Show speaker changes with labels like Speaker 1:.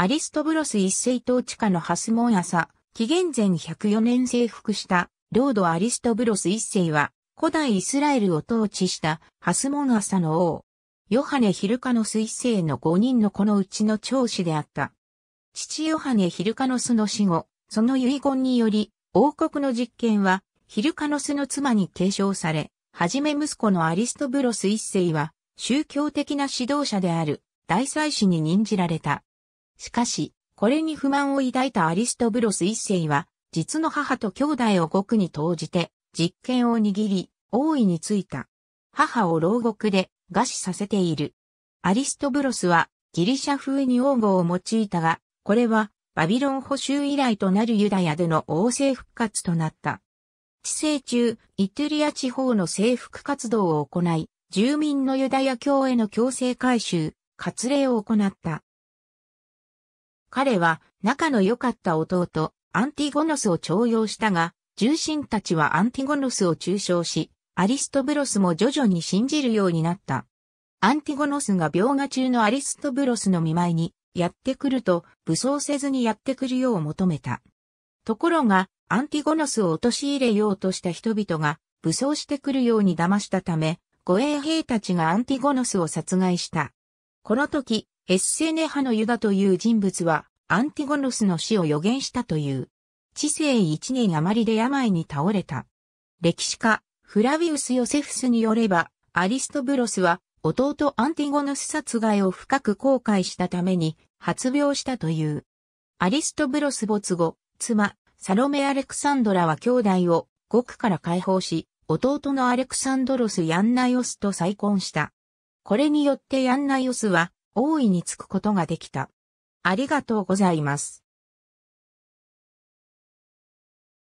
Speaker 1: アリストブロス一世統治下のハスモン朝、紀元前104年征服した、領土アリストブロス一世は、古代イスラエルを統治したハスモン朝の王。ヨハネ・ヒルカノス一世の5人の子のうちの長子であった。父ヨハネ・ヒルカノスの死後、その遺言により、王国の実権は、ヒルカノスの妻に継承され、はじめ息子のアリストブロス一世は、宗教的な指導者である、大祭司に任じられた。しかし、これに不満を抱いたアリストブロス一世は、実の母と兄弟を獄に投じて、実権を握り、王位についた。母を牢獄で餓死させている。アリストブロスはギリシャ風に王語を用いたが、これはバビロン補修以来となるユダヤでの王政復活となった。治世中、イトゥリア地方の征服活動を行い、住民のユダヤ教への強制改修、割礼を行った。彼は仲の良かった弟、アンティゴノスを徴用したが、重臣たちはアンティゴノスを中傷し、アリストブロスも徐々に信じるようになった。アンティゴノスが病画中のアリストブロスの見舞いにやってくると武装せずにやってくるよう求めた。ところが、アンティゴノスを陥れようとした人々が武装してくるように騙したため、護衛兵たちがアンティゴノスを殺害した。この時、エッセネ派のユダという人物は、アンティゴノスの死を予言したという。知性一年余りで病に倒れた。歴史家、フラビウス・ヨセフスによれば、アリストブロスは、弟アンティゴノス殺害を深く後悔したために、発病したという。アリストブロス没後、妻、サロメ・アレクサンドラは兄弟を、獄から解放し、弟のアレクサンドロス・ヤンナヨスと再婚した。これによってヤンナオスは、大いにつくことができた。ありがとうございます。